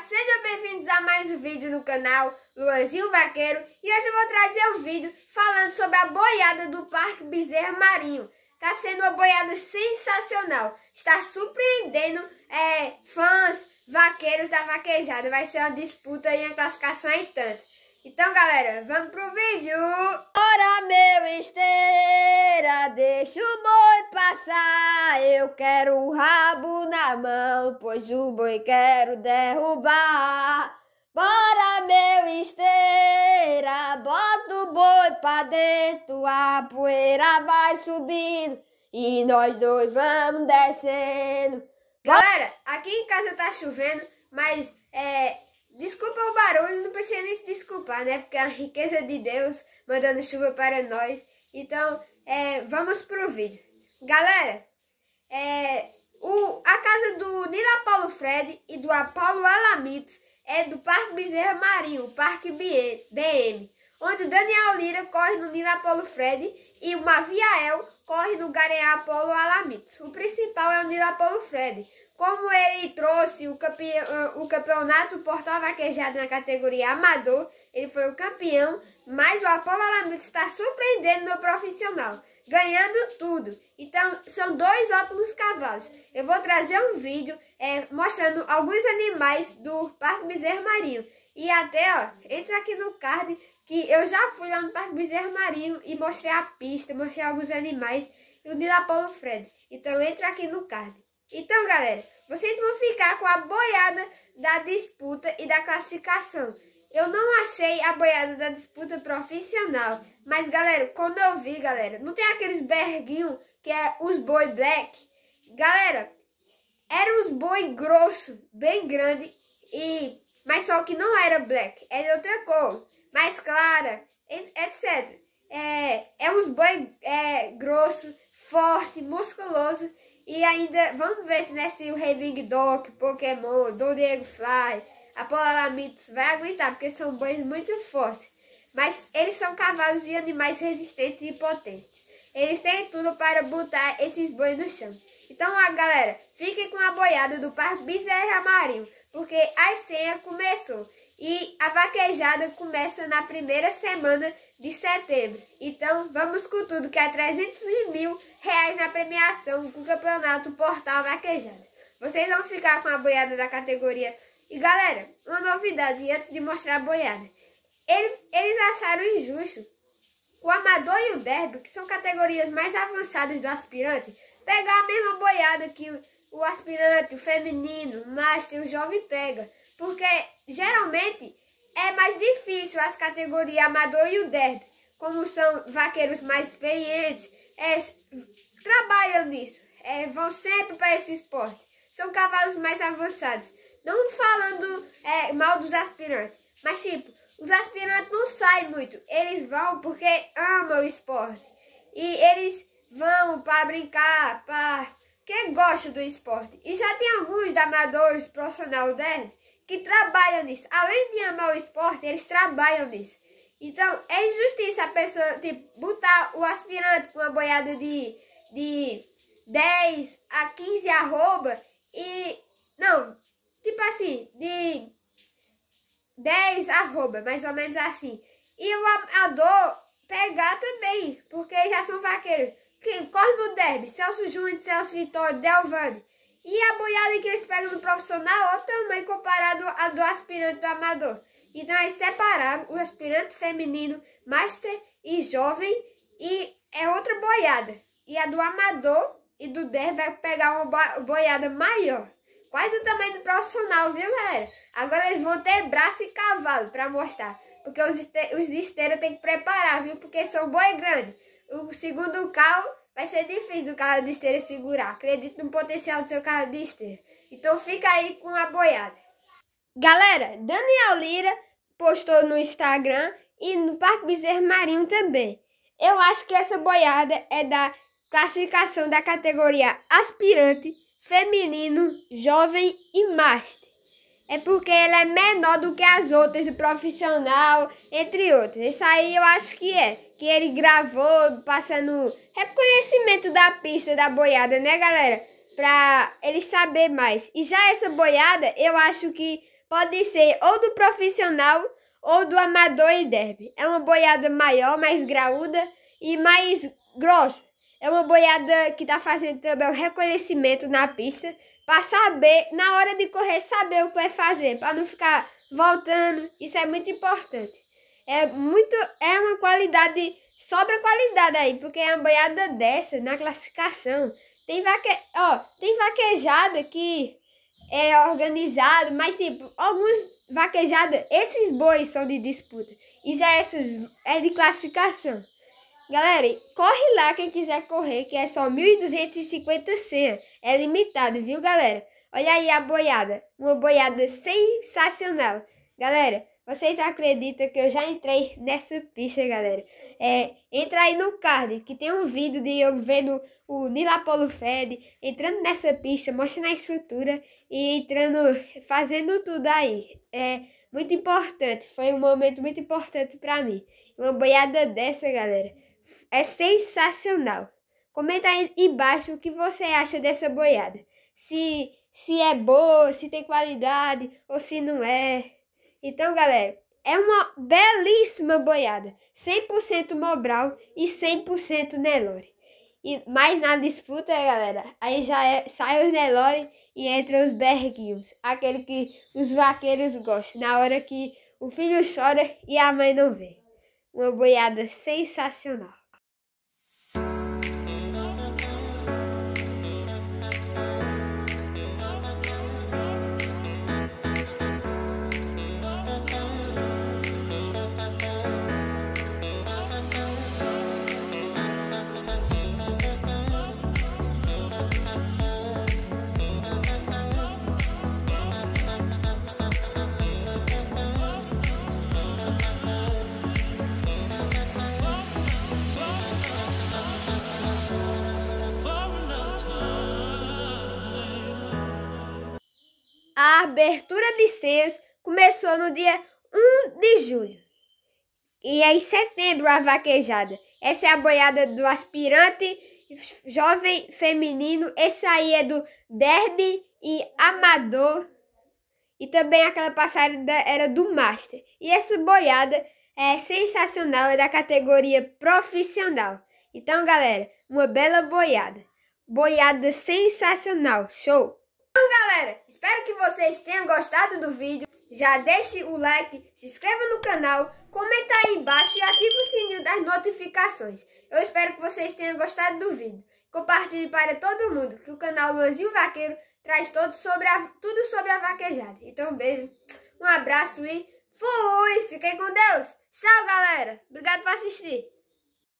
sejam bem-vindos a mais um vídeo no canal Luanzinho Vaqueiro E hoje eu vou trazer um vídeo falando sobre a boiada do Parque Bezerra Marinho Tá sendo uma boiada sensacional, está surpreendendo é, fãs, vaqueiros da vaquejada Vai ser uma disputa e uma classificação e tanto então, galera, vamos pro vídeo! Ora, meu esteira, deixa o boi passar. Eu quero o rabo na mão, pois o boi quero derrubar. Bora, meu esteira, bota o boi pra dentro, a poeira vai subindo e nós dois vamos descendo. Galera, aqui em casa tá chovendo, mas é, Desculpa o barulho, não precisa nem se desculpar, né? Porque é a riqueza de Deus mandando chuva para nós. Então, é, vamos pro vídeo. Galera, é, o, a casa do Nila Paulo Fred e do Apolo Alamitos é do Parque Bezerra Marinho, Parque BM, onde o Daniel Lira corre no Nila Apolo Fred e o Maviael corre no Garenha Apolo Alamitos. O principal é o Nila Apolo Fred, como ele trouxe o, campeão, o campeonato Portal Vaquejado na categoria amador, ele foi o campeão, mas o Apolo Alamilton está surpreendendo no profissional, ganhando tudo. Então, são dois ótimos cavalos. Eu vou trazer um vídeo é, mostrando alguns animais do Parque Bezerro Marinho. E até, ó, entra aqui no card que eu já fui lá no Parque Bezerro Marinho e mostrei a pista, mostrei alguns animais e o Nilapolo Fred. Então, entra aqui no card. Então, galera, vocês vão ficar com a boiada da disputa e da classificação. Eu não achei a boiada da disputa profissional. Mas, galera, quando eu vi, galera, não tem aqueles berguinhos que é os boi black? Galera, eram os boi grosso, bem grande, e mas só que não era black, era é de outra cor, mais clara, etc. É, é uns boi é, grosso, forte, musculoso e ainda, vamos ver se, né, se o Raving Doc, Pokémon, Diego Fly, Apolamitos vai aguentar, porque são bois muito fortes. Mas eles são cavalos e animais resistentes e potentes. Eles têm tudo para botar esses bois no chão. Então, galera, fiquem com a boiada do Parque Bezerra Marinho porque a senha começou e a vaquejada começa na primeira semana de setembro. Então vamos com tudo, que é 300 mil reais na premiação do Campeonato Portal Vaquejada. Vocês vão ficar com a boiada da categoria. E galera, uma novidade antes de mostrar a boiada. Eles, eles acharam injusto o amador e o derby, que são categorias mais avançadas do aspirante, pegar a mesma boiada que o aspirante, o feminino, mas tem o jovem pega. Porque geralmente é mais difícil as categorias amador e o derby. Como são vaqueiros mais experientes, é, trabalham nisso, é, vão sempre para esse esporte. São cavalos mais avançados. Não falando é, mal dos aspirantes, mas tipo, os aspirantes não saem muito. Eles vão porque amam o esporte. E eles vão para brincar, para que gosta do esporte. E já tem alguns amadores profissionais dele que trabalham nisso. Além de amar o esporte, eles trabalham nisso. Então, é injustiça a pessoa, tipo, botar o aspirante com uma boiada de, de 10 a 15 arroba e... Não, tipo assim, de 10 arroba, mais ou menos assim. E o amador pegar também, porque já são vaqueiros quem corre no derby, Celso Júnior, Celso Vitória, Delvani. E a boiada que eles pegam do profissional, outra mãe comparado à do aspirante do amador. Então é separado o aspirante feminino, master e jovem, e é outra boiada. E a do amador e do derby vai pegar uma boiada maior. Quase do tamanho do profissional, viu, galera? Agora eles vão ter braço e cavalo para mostrar. Porque os, este os esteiros tem que preparar, viu? Porque são boi grande o segundo carro vai ser difícil o carro de esteira segurar. Acredito no potencial do seu carro de esteira. Então fica aí com a boiada. Galera, Daniel Lira postou no Instagram e no Parque Bezerro Marinho também. Eu acho que essa boiada é da classificação da categoria aspirante, feminino, jovem e master é porque ela é menor do que as outras do profissional, entre outras. Isso aí eu acho que é. Que ele gravou passando reconhecimento da pista da boiada, né, galera? Pra ele saber mais. E já essa boiada, eu acho que pode ser ou do profissional ou do amador e derby. É uma boiada maior, mais graúda e mais grossa. É uma boiada que tá fazendo também o reconhecimento na pista para saber, na hora de correr, saber o que vai é fazer, para não ficar voltando. Isso é muito importante. É muito, é uma qualidade, sobra qualidade aí, porque é uma boiada dessa na classificação. Tem vaque, ó, tem vaquejada que é organizado, mas tipo, alguns vaquejada, esses bois são de disputa e já essas é de classificação. Galera, corre lá quem quiser correr, que é só 1.250 senha. É limitado, viu, galera? Olha aí a boiada. Uma boiada sensacional. Galera, vocês acreditam que eu já entrei nessa pista, galera? É, entra aí no card, que tem um vídeo de eu vendo o Nilapolo Fred entrando nessa pista, mostrando a estrutura e entrando, fazendo tudo aí. É muito importante, foi um momento muito importante para mim. Uma boiada dessa, galera. É sensacional. Comenta aí embaixo o que você acha dessa boiada. Se, se é boa, se tem qualidade ou se não é. Então, galera, é uma belíssima boiada. 100% Mobral e 100% Nelore. E, mais na disputa, galera, aí já é, sai os Nelore e entra os Berguinhos. Aquele que os vaqueiros gostam. Na hora que o filho chora e a mãe não vê. Uma boiada sensacional. abertura de ceias começou no dia 1 de julho. E é em setembro a vaquejada. Essa é a boiada do aspirante jovem feminino. Esse aí é do derby e amador. E também aquela passada era do master. E essa boiada é sensacional, é da categoria profissional. Então, galera, uma bela boiada. Boiada sensacional, show! Então, galera, espero que vocês tenham gostado do vídeo. Já deixe o like, se inscreva no canal, comenta aí embaixo e ative o sininho das notificações. Eu espero que vocês tenham gostado do vídeo. Compartilhe para todo mundo que o canal Luanzinho Vaqueiro traz tudo sobre a, tudo sobre a vaquejada. Então, um beijo, um abraço e fui! Fiquem com Deus! Tchau, galera! Obrigado por assistir!